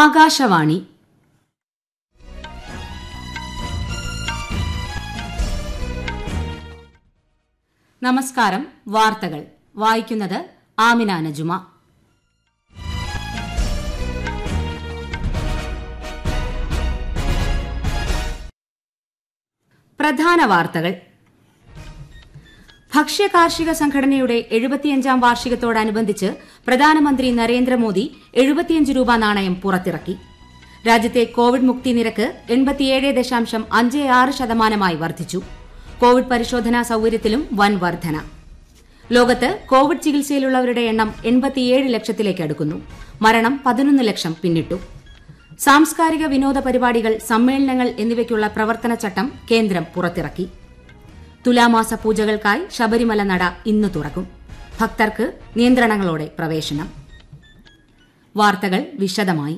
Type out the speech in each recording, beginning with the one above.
ആകാശവാണി നമസ്കാരം വാർത്തകൾ വായിക്കുന്നത് ആമിന നജുമ പ്രധാന വാർത്തകൾ ഭക്ഷ്യ കാർഷിക സംഘടനയുടെ എഴുപത്തിയഞ്ചാം വാർഷികത്തോടനുബന്ധിച്ച് പ്രധാനമന്ത്രി നരേന്ദ്രമോദി എഴുപത്തിയഞ്ച് രൂപ നാണയം പുറത്തിറക്കി രാജ്യത്തെ കോവിഡ് മുക്തി നിരക്ക് എൺപത്തിയേഴ് ദശാംശം അഞ്ച് ആറ് ശതമാനമായി വർദ്ധിച്ചു കോവിഡ് പരിശോധനാ സൌകര്യത്തിലും വൻ വർധന ലോകത്ത് കോവിഡ് ചികിത്സയിലുള്ളവരുടെ എണ്ണം എൺപത്തിയേഴ് ലക്ഷത്തിലേക്ക് അടുക്കുന്നു മരണം പതിനൊന്ന് ലക്ഷം പിന്നിട്ടു സാംസ്കാരിക വിനോദ പരിപാടികൾ സമ്മേളനങ്ങൾ എന്നിവയ്ക്കുള്ള പ്രവർത്തന ചട്ടം കേന്ദ്രം പുറത്തിറക്കി തുലാമാസ പൂജകൾക്കായി ശബരിമല നട ഇന്ന് തുറക്കും ഭക്തർക്ക് നിയന്ത്രണങ്ങളോടെ പ്രവേശനം വാർത്തകൾ വിശദമായി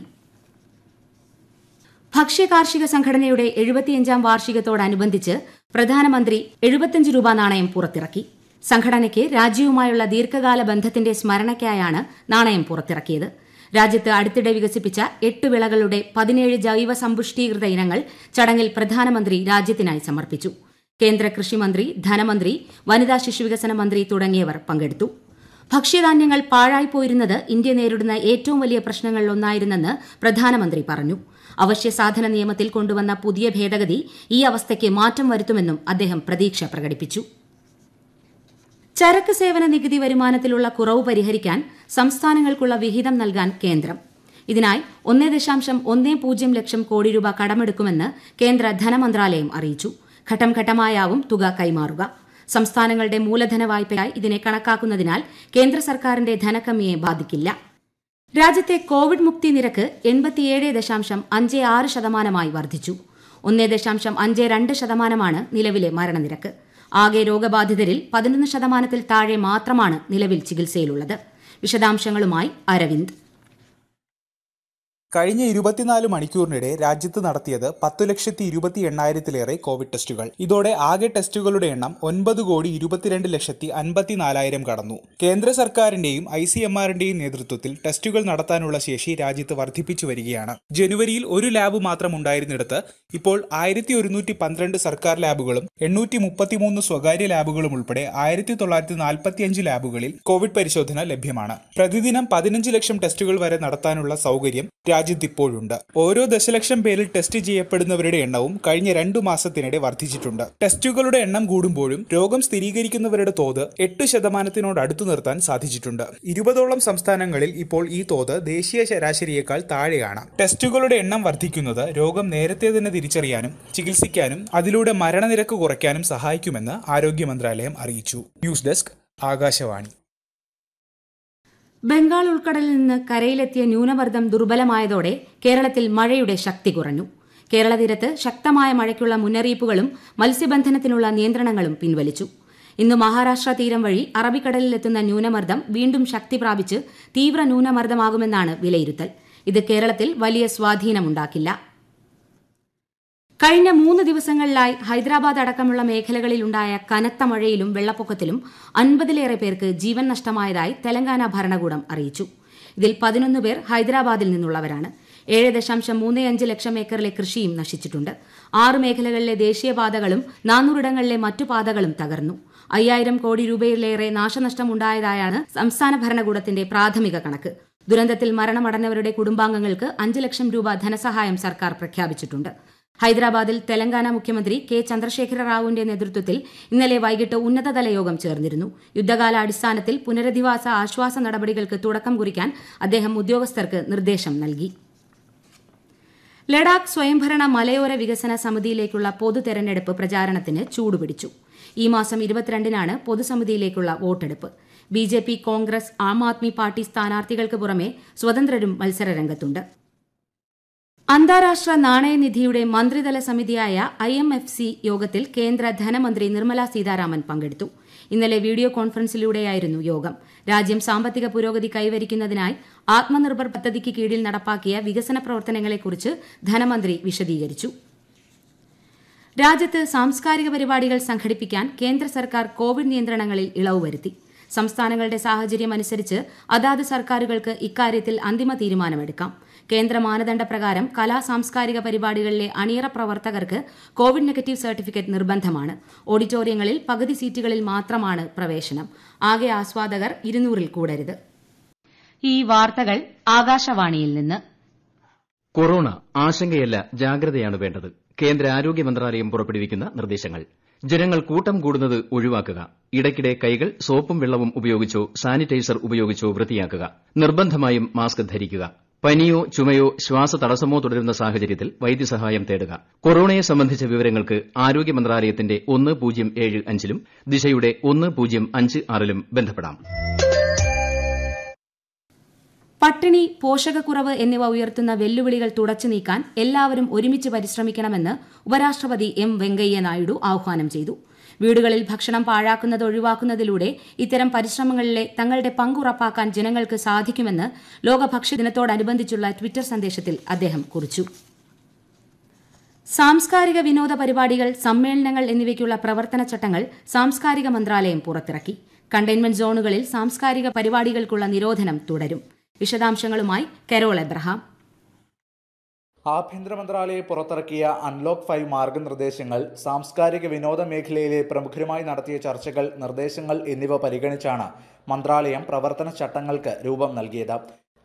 ഭക്ഷ്യ കാർഷിക സംഘടനയുടെ എഴുപത്തിയഞ്ചാം വാർഷികത്തോടനുബന്ധിച്ച് പ്രധാനമന്ത്രി എഴുപത്തിയഞ്ച് രൂപ നാണയം പുറത്തിറക്കി സംഘടനയ്ക്ക് രാജ്യവുമായുള്ള ദീർഘകാല ബന്ധത്തിന്റെ സ്മരണയ്ക്കായാണ് നാണയം പുറത്തിറക്കിയത് രാജ്യത്ത് അടുത്തിടെ വികസിപ്പിച്ച എട്ട് വിളകളുടെ പതിനേഴ് ജൈവ സമ്പുഷ്ടീകൃത ഇനങ്ങൾ ചടങ്ങിൽ പ്രധാനമന്ത്രി രാജ്യത്തിനായി സമർപ്പിച്ചു കേന്ദ്ര കൃഷിമന്ത്രി ധനമന്ത്രി വനിതാ ശിശുവികസന മന്ത്രി തുടങ്ങിയവർ പങ്കെടുത്തു ഭക്ഷ്യധാന്യങ്ങൾ പാഴായിപ്പോയിരുന്നത് ഇന്ത്യ നേരിടുന്ന ഏറ്റവും വലിയ പ്രശ്നങ്ങളിലൊന്നായിരുന്നെന്ന് പ്രധാനമന്ത്രി പറഞ്ഞു അവശ്യ സാധന നിയമത്തിൽ കൊണ്ടുവന്ന പുതിയ ഭേദഗതി ഈ അവസ്ഥയ്ക്ക് മാറ്റം വരുത്തുമെന്നും അദ്ദേഹം പ്രതീക്ഷ പ്രകടിപ്പിച്ചു ചരക്ക് സേവന നികുതി വരുമാനത്തിലുള്ള കുറവ് പരിഹരിക്കാൻ സംസ്ഥാനങ്ങൾക്കുള്ള വിഹിതം നൽകാൻ കേന്ദ്രം ഇതിനായി ഒന്നേ ദശാംശം ഒന്നേ പൂജ്യം ലക്ഷം കോടി രൂപ കടമെടുക്കുമെന്ന് കേന്ദ്ര ധനമന്ത്രാലയം അറിയിച്ചു ഘട്ടംഘട്ടമായാവും തുക കൈമാറുക സംസ്ഥാനങ്ങളുടെ മൂലധന വായ്പയായി ഇതിനെ കണക്കാക്കുന്നതിനാൽ കേന്ദ്ര സർക്കാരിന്റെ ധനക്കമ്മിയെ ബാധിക്കില്ല രാജ്യത്തെ കോവിഡ് മുക്തി നിരക്ക് എൺപത്തിയേഴ് ദശാംശം അഞ്ച് ആറ് ശതമാനമായി വർദ്ധിച്ചു ഒന്നേ ദശാംശം അഞ്ച് രണ്ട് ശതമാനമാണ് നിലവിലെ മരണനിരക്ക് ആകെ രോഗബാധിതരിൽ പതിനൊന്ന് ശതമാനത്തിൽ താഴെ മാത്രമാണ് നിലവിൽ ചികിത്സയിലുള്ളത് വിശദാംശങ്ങളുമായി അരവിന്ദ് കഴിഞ്ഞ ഇരുപത്തിനാല് മണിക്കൂറിനിടെ രാജ്യത്ത് നടത്തിയത് പത്തു ലക്ഷത്തി ഇരുപത്തി എണ്ണായിരത്തിലേറെ കോവിഡ് ടെസ്റ്റുകൾ ഇതോടെ ആകെ ടെസ്റ്റുകളുടെ എണ്ണം ഒൻപത് കോടി ഇരുപത്തിരണ്ട് ലക്ഷത്തി അൻപത്തിനാലായിരം കടന്നു കേന്ദ്ര സർക്കാരിന്റെയും ഐ സി എം ആറിന്റെയും നേതൃത്വത്തിൽ ടെസ്റ്റുകൾ നടത്താനുള്ള ശേഷി രാജ്യത്ത് വർദ്ധിപ്പിച്ചു വരികയാണ് ജനുവരിയിൽ ഒരു ലാബ് മാത്രം ഉണ്ടായിരുന്നിടത്ത് ഇപ്പോൾ ആയിരത്തി ഒരുന്നൂറ്റി പന്ത്രണ്ട് സർക്കാർ ലാബുകളും എണ്ണൂറ്റി മുപ്പത്തിമൂന്ന് സ്വകാര്യ ലാബുകളും ഉൾപ്പെടെ ആയിരത്തി തൊള്ളായിരത്തി നാൽപ്പത്തിയഞ്ച് ലാബുകളിൽ കോവിഡ് പരിശോധന ലഭ്യമാണ് പ്രതിദിനം പതിനഞ്ച് ലക്ഷം ടെസ്റ്റുകൾ വരെ നടത്താനുള്ള സൗകര്യം രാജ്യത്ത് ഇപ്പോഴുണ്ട് ഓരോ ദശലക്ഷം പേരിൽ ടെസ്റ്റ് ചെയ്യപ്പെടുന്നവരുടെ എണ്ണവും കഴിഞ്ഞ രണ്ടു മാസത്തിനിടെ വർദ്ധിച്ചിട്ടുണ്ട് ടെസ്റ്റുകളുടെ എണ്ണം കൂടുമ്പോഴും രോഗം സ്ഥിരീകരിക്കുന്നവരുടെ തോത് എട്ട് ശതമാനത്തിനോട് അടുത്തു നിർത്താൻ സാധിച്ചിട്ടുണ്ട് ഇരുപതോളം സംസ്ഥാനങ്ങളിൽ ഇപ്പോൾ ഈ തോത് ദേശീയ ശരാശരിയേക്കാൾ താഴെയാണ് ടെസ്റ്റുകളുടെ എണ്ണം വർദ്ധിക്കുന്നത് രോഗം നേരത്തെ തന്നെ തിരിച്ചറിയാനും ചികിത്സിക്കാനും അതിലൂടെ മരണനിരക്ക് കുറയ്ക്കാനും സഹായിക്കുമെന്ന് ആരോഗ്യ മന്ത്രാലയം അറിയിച്ചു ന്യൂസ് ഡെസ്ക് ആകാശവാണി ബംഗാൾ ഉൾക്കടലിൽ നിന്ന് കരയിലെത്തിയ ന്യൂനമർദ്ദം ദുർബലമായതോടെ കേരളത്തിൽ മഴയുടെ ശക്തി കുറഞ്ഞു കേരള തീരത്ത് ശക്തമായ മഴയ്ക്കുള്ള മുന്നറിയിപ്പുകളും മത്സ്യബന്ധനത്തിനുള്ള നിയന്ത്രണങ്ങളും പിൻവലിച്ചു ഇന്ന് മഹാരാഷ്ട്ര തീരം വഴി അറബിക്കടലിലെത്തുന്ന ന്യൂനമർദ്ദം വീണ്ടും ശക്തി പ്രാപിച്ച് തീവ്ര ന്യൂനമർദ്ദമാകുമെന്നാണ് വിലയിരുത്തൽ ഇത് കേരളത്തിൽ വലിയ സ്വാധീനമുണ്ടാക്കില്ലു കഴിഞ്ഞ മൂന്ന് ദിവസങ്ങളിലായി ഹൈദരാബാദ് അടക്കമുള്ള ഉണ്ടായ കനത്ത മഴയിലും വെള്ളപ്പൊക്കത്തിലും അൻപതിലേറെ പേർക്ക് ജീവൻ നഷ്ടമായതായി തെലങ്കാന ഭരണകൂടം അറിയിച്ചു ഇതിൽ പതിനൊന്ന് പേർ ഹൈദരാബാദിൽ നിന്നുള്ളവരാണ് ഏഴ് ദശാംശം മൂന്ന് അഞ്ച് ലക്ഷം ഏക്കറിലെ കൃഷിയും നശിച്ചിട്ടുണ്ട് ആറ് മേഖലകളിലെ ദേശീയപാതകളും നാനൂറിടങ്ങളിലെ മറ്റു പാതകളും തകർന്നു അയ്യായിരം കോടി രൂപയിലേറെ നാശനഷ്ടമുണ്ടായതായാണ് സംസ്ഥാന ഭരണകൂടത്തിന്റെ പ്രാഥമിക കണക്ക് ദുരന്തത്തിൽ മരണമടഞ്ഞവരുടെ കുടുംബാംഗങ്ങൾക്ക് അഞ്ച് ലക്ഷം രൂപ ധനസഹായം സർക്കാർ പ്രഖ്യാപിച്ചിട്ടുണ്ട് ഹൈദരാബാദിൽ തെലങ്കാന മുഖ്യമന്ത്രി കെ ചന്ദ്രശേഖര റാവുവിന്റെ നേതൃത്വത്തിൽ ഇന്നലെ വൈകിട്ട് ഉന്നതതല യോഗം ചേർന്നിരുന്നു യുദ്ധകാലാടിസ്ഥാനത്തിൽ പുനരധിവാസ ആശ്വാസ നടപടികൾക്ക് തുടക്കം കുറിക്കാൻ അദ്ദേഹം ഉദ്യോഗസ്ഥർക്ക് നിർദ്ദേശം നൽകി ലഡാക്ക് സ്വയംഭരണ മലയോര വികസന സമിതിയിലേക്കുള്ള പൊതു തെരഞ്ഞെടുപ്പ് പ്രചാരണത്തിന് ചൂടുപിടിച്ചു ഈ മാസം ഇരുപത്തിരണ്ടിനാണ് പൊതുസമിതിയിലേക്കുള്ള വോട്ടെടുപ്പ് B J P Congress Aam Aadmi Party സ്ഥാനാർത്ഥികൾക്ക് പുറമെ സ്വതന്ത്രരും മത്സരരംഗത്തുണ്ട് അന്താരാഷ്ട്ര നാണയനിധിയുടെ മന്ത്രിതല സമിതിയായ ഐ എം എഫ് സി യോഗത്തിൽ കേന്ദ്ര ധനമന്ത്രി നിർമ്മല സീതാരാമൻ പങ്കെടുത്തു ഇന്നലെ വീഡിയോ കോൺഫറൻസിലൂടെയായിരുന്നു യോഗം രാജ്യം സാമ്പത്തിക പുരോഗതി കൈവരിക്കുന്നതിനായി ആത്മനിർഭർ പദ്ധതിക്ക് കീഴിൽ നടപ്പാക്കിയ വികസന പ്രവർത്തനങ്ങളെക്കുറിച്ച് ധനമന്ത്രി വിശദീകരിച്ചു രാജ്യത്ത് സാംസ്കാരിക പരിപാടികൾ സംഘടിപ്പിക്കാൻ കേന്ദ്ര സർക്കാർ കോവിഡ് നിയന്ത്രണങ്ങളിൽ ഇളവ് വരുത്തി സംസ്ഥാനങ്ങളുടെ സാഹചര്യമനുസരിച്ച് അതാത് സർക്കാരുകൾക്ക് ഇക്കാര്യത്തിൽ അന്തിമ തീരുമാനമെടുക്കാം കേന്ദ്ര മാനദണ്ഡ പ്രകാരം കലാ സാംസ്കാരിക പരിപാടികളിലെ അണിയറ പ്രവർത്തകർക്ക് കോവിഡ് നെഗറ്റീവ് സർട്ടിഫിക്കറ്റ് നിർബന്ധമാണ് ഓഡിറ്റോറിയങ്ങളിൽ പകുതി സീറ്റുകളിൽ മാത്രമാണ് പ്രവേശനം ആകെ ആസ്വാദകർ ഇരുന്നൂറിൽ കൂടരുത് കൊറോണ ആശങ്കയല്ല ജാഗ്രതയാണ് വേണ്ടത് കേന്ദ്ര ആരോഗ്യ മന്ത്രാലയം പുറപ്പെടുവിക്കുന്ന നിർദ്ദേശങ്ങൾ ജനങ്ങൾ കൂട്ടം കൂടുന്നത് ഒഴിവാക്കുക ഇടയ്ക്കിടെ കൈകൾ സോപ്പും വെള്ളവും ഉപയോഗിച്ചോ സാനിറ്റൈസർ ഉപയോഗിച്ചോ വൃത്തിയാക്കുക നിർബന്ധമായും മാസ്ക് ധരിക്കുക പനിയോ ചുമയോ ശ്വാസതടസ്സമോ തുടരുന്ന സാഹചര്യത്തിൽ വൈദ്യസഹായം തേടുക കൊറോണയെ സംബന്ധിച്ച വിവരങ്ങൾക്ക് ആരോഗ്യ മന്ത്രാലയത്തിന്റെ ലും ദിശയുടെ ബന്ധപ്പെടാം പട്ടിണി പോഷകക്കുറവ് എന്നിവ ഉയർത്തുന്ന വെല്ലുവിളികൾ നീക്കാൻ എല്ലാവരും ഒരുമിച്ച് പരിശ്രമിക്കണമെന്ന് ഉപരാഷ്ട്രപതി എം വെങ്കയ്യ നായിഡു ആഹ്വാനം ചെയ്തു വീടുകളിൽ ഭക്ഷണം പാഴാക്കുന്നത് ഒഴിവാക്കുന്നതിലൂടെ ഇത്തരം പരിശ്രമങ്ങളിലെ തങ്ങളുടെ പങ്കുറപ്പാക്കാൻ ജനങ്ങൾക്ക് സാധിക്കുമെന്ന് ലോക ഭക്ഷ്യദിനത്തോടനുബന്ധിച്ചുള്ള ട്വിറ്റർ സന്ദേശത്തിൽ അദ്ദേഹം കുറിച്ചു സാംസ്കാരിക വിനോദ പരിപാടികൾ സമ്മേളനങ്ങൾ എന്നിവയ്ക്കുള്ള പ്രവർത്തന ചട്ടങ്ങൾ സാംസ്കാരിക മന്ത്രാലയം പുറത്തിറക്കി കണ്ടെയ്ൻമെന്റ് സോണുകളിൽ സാംസ്കാരിക പരിപാടികൾക്കുള്ള നിരോധനം തുടരും വിശദാംശങ്ങളുമായി കരോൾ എബ്രഹാം ആഭ്യന്തര മന്ത്രാലയം പുറത്തിറക്കിയ അൺലോക്ക് ഫൈവ് മാർഗനിർദ്ദേശങ്ങൾ സാംസ്കാരിക വിനോദ മേഖലയിലെ പ്രമുഖരുമായി നടത്തിയ ചർച്ചകൾ നിർദ്ദേശങ്ങൾ എന്നിവ പരിഗണിച്ചാണ് മന്ത്രാലയം പ്രവർത്തന ചട്ടങ്ങൾക്ക് രൂപം നൽകിയത്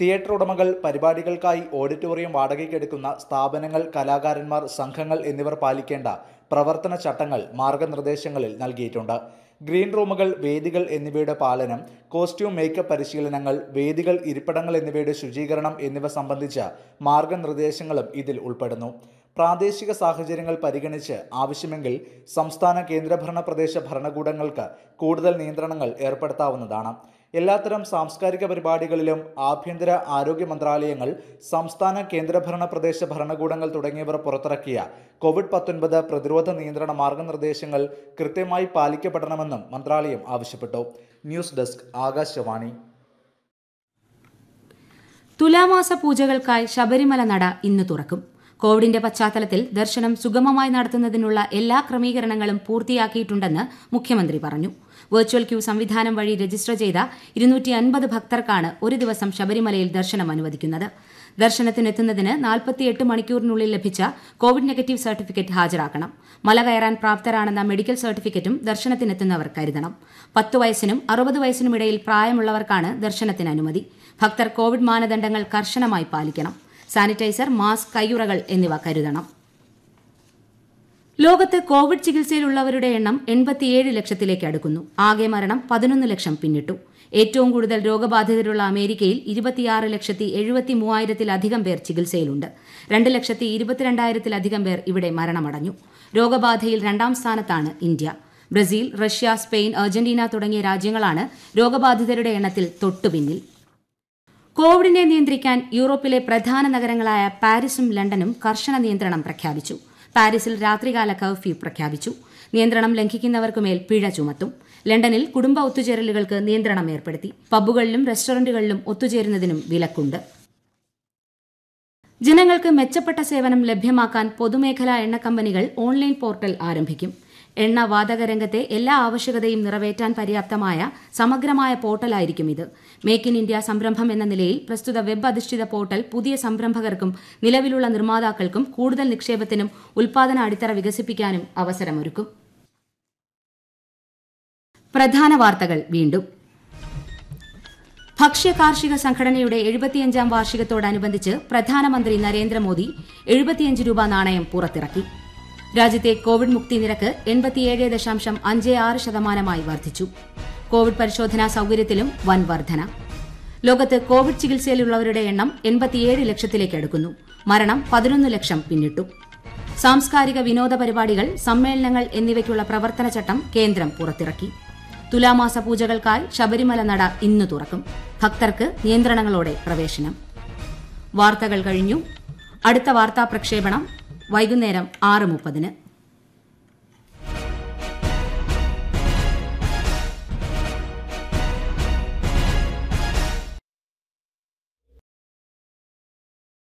തിയേറ്റർ ഉടമകൾ പരിപാടികൾക്കായി ഓഡിറ്റോറിയം വാടകയ്ക്കെടുക്കുന്ന സ്ഥാപനങ്ങൾ കലാകാരന്മാർ സംഘങ്ങൾ എന്നിവർ പാലിക്കേണ്ട പ്രവർത്തന ചട്ടങ്ങൾ മാർഗനിർദ്ദേശങ്ങളിൽ നൽകിയിട്ടുണ്ട് ഗ്രീൻ റൂമുകൾ വേദികൾ എന്നിവയുടെ പാലനം കോസ്റ്റ്യൂം മേക്കപ്പ് പരിശീലനങ്ങൾ വേദികൾ ഇരിപ്പിടങ്ങൾ എന്നിവയുടെ ശുചീകരണം എന്നിവ സംബന്ധിച്ച മാർഗനിർദ്ദേശങ്ങളും ഇതിൽ ഉൾപ്പെടുന്നു പ്രാദേശിക സാഹചര്യങ്ങൾ പരിഗണിച്ച് ആവശ്യമെങ്കിൽ സംസ്ഥാന കേന്ദ്രഭരണ പ്രദേശ ഭരണകൂടങ്ങൾക്ക് കൂടുതൽ നിയന്ത്രണങ്ങൾ ഏർപ്പെടുത്താവുന്നതാണ് എല്ലാത്തരം സാംസ്കാരിക പരിപാടികളിലും ആഭ്യന്തര ആരോഗ്യ മന്ത്രാലയങ്ങൾ സംസ്ഥാന കേന്ദ്രഭരണ പ്രദേശ ഭരണകൂടങ്ങൾ തുടങ്ങിയവർ പുറത്തിറക്കിയ കോവിഡ് പത്തൊൻപത് പ്രതിരോധ നിയന്ത്രണ മാർഗനിർദ്ദേശങ്ങൾ കൃത്യമായി പാലിക്കപ്പെടണമെന്നും മന്ത്രാലയം ആവശ്യപ്പെട്ടു ന്യൂസ് ഡെസ്ക് ആകാശവാണി തുലാമാസ പൂജകൾക്കായി ശബരിമല നട ഇന്ന് തുറക്കും കോവിഡിന്റെ പശ്ചാത്തലത്തിൽ ദർശനം സുഗമമായി നടത്തുന്നതിനുള്ള എല്ലാ ക്രമീകരണങ്ങളും പൂർത്തിയാക്കിയിട്ടുണ്ടെന്ന് മുഖ്യമന്ത്രി പറഞ്ഞു വെർച്വൽ ക്യൂ സംവിധാനം വഴി രജിസ്റ്റർ ചെയ്ത ഇരുന്നൂറ്റി അൻപത് ഭക്തർക്കാണ് ഒരു ദിവസം ശബരിമലയിൽ ദർശനം അനുവദിക്കുന്നത് ദർശനത്തിനെത്തുന്നതിന് നാൽപ്പത്തിയെട്ട് മണിക്കൂറിനുള്ളിൽ ലഭിച്ച കോവിഡ് നെഗറ്റീവ് സർട്ടിഫിക്കറ്റ് ഹാജരാക്കണം മല കയറാൻ പ്രാപ്തരാണെന്ന മെഡിക്കൽ സർട്ടിഫിക്കറ്റും ദർശനത്തിനെത്തുന്നവർ കരുതണം പത്ത് വയസ്സിനും അറുപത് വയസ്സിനുമിടയിൽ പ്രായമുള്ളവർക്കാണ് ദർശനത്തിന് അനുമതി ഭക്തർ കോവിഡ് മാനദണ്ഡങ്ങൾ കർശനമായി പാലിക്കണം സാനിറ്റൈസർ മാസ്ക് കയ്യുറകൾ എന്നിവ കരുതണം ലോകത്ത് കോവിഡ് ചികിത്സയിലുള്ളവരുടെ എണ്ണം എൺപത്തിയേഴ് ലക്ഷത്തിലേക്ക് അടുക്കുന്നു ആകെ മരണം പതിനൊന്ന് ലക്ഷം പിന്നിട്ടു ഏറ്റവും കൂടുതൽ രോഗബാധിതരുള്ള അമേരിക്കയിൽ ഇരുപത്തിയാറ് ലക്ഷത്തി എഴുപത്തി മൂവായിരത്തിലധികം പേർ ചികിത്സയിലുണ്ട് രണ്ട് ലക്ഷത്തി ഇരുപത്തിരണ്ടായിരത്തിലധികം പേർ ഇവിടെ മരണമടഞ്ഞു രോഗബാധയിൽ രണ്ടാം സ്ഥാനത്താണ് India Brazil Russia Spain Argentina തുടങ്ങിയ രാജ്യങ്ങളാണ് രോഗബാധിതരുടെ എണ്ണത്തിൽ തൊട്ടുപിന്നിൽ കോവിഡിനെ നിയന്ത്രിക്കാൻ യൂറോപ്പിലെ പ്രധാന നഗരങ്ങളായ പാരീസും ലണ്ടനും കർശന നിയന്ത്രണം പ്രഖ്യാപിച്ചു പാരീസിൽ രാത്രികാല കർഫ്യൂ പ്രഖ്യാപിച്ചു നിയന്ത്രണം ലംഘിക്കുന്നവർക്കുമേൽ പിഴ ചുമത്തും ലണ്ടനിൽ കുടുംബ ഒത്തുചേരലുകൾക്ക് നിയന്ത്രണം ഏർപ്പെടുത്തി പബ്ബുകളിലും റെസ്റ്റോറന്റുകളിലും ഒത്തുചേരുന്നതിനും വിലക്കുണ്ട് ജനങ്ങൾക്ക് മെച്ചപ്പെട്ട സേവനം ലഭ്യമാക്കാൻ പൊതുമേഖലാ എണ്ണക്കമ്പനികൾ ഓൺലൈൻ പോർട്ടൽ ആരംഭിക്കും എണ്ണ വാതക രംഗത്തെ എല്ലാ ആവശ്യകതയും നിറവേറ്റാൻ പര്യാപ്തമായ സമഗ്രമായ പോർട്ടലായിരിക്കും ഇത് മേക്ക് ഇൻ ഇന്ത്യ സംരംഭം എന്ന നിലയിൽ പ്രസ്തുത വെബ് അധിഷ്ഠിത പോർട്ടൽ പുതിയ സംരംഭകർക്കും നിലവിലുള്ള നിർമ്മാതാക്കൾക്കും കൂടുതൽ നിക്ഷേപത്തിനും ഉൽപാദന അടിത്തറ വികസിപ്പിക്കാനും അവസരമൊരുക്കും പ്രധാന വാർത്തകൾ വീണ്ടും ഭക്ഷ്യ കാർഷിക സംഘടനയുടെ എഴുപത്തിയഞ്ചാം വാർഷികത്തോടനുബന്ധിച്ച് പ്രധാനമന്ത്രി നരേന്ദ്രമോദി എഴുപത്തിയഞ്ച് രൂപ നാണയം പുറത്തിറക്കി രാജ്യത്തെ കോവിഡ് മുക്തി നിരക്ക് ശതമാനമായി വർദ്ധിച്ചു കോവിഡ് പരിശോധനാ സൌകര്യത്തിലും വൻ വർദ്ധന ലോകത്ത് കോവിഡ് ചികിത്സയിലുള്ളവരുടെ എണ്ണം എൺപത്തിയേഴ് ലക്ഷത്തിലേക്ക് അടുക്കുന്നു മരണം പതിനൊന്ന് ലക്ഷം പിന്നിട്ടു സാംസ്കാരിക വിനോദ പരിപാടികൾ സമ്മേളനങ്ങൾ എന്നിവയ്ക്കുള്ള പ്രവർത്തന ചട്ടം കേന്ദ്രം പുറത്തിറക്കി തുലാമാസ പൂജകൾക്കായി ശബരിമല നട ഇന്ന് തുറക്കും ഭക്തർക്ക് നിയന്ത്രണങ്ങളോടെ പ്രവേശനം വാർത്തകൾ കഴിഞ്ഞു അടുത്ത വാർത്താ പ്രക്ഷേപണം വൈകുന്നേരം ആറ് മുപ്പതിന്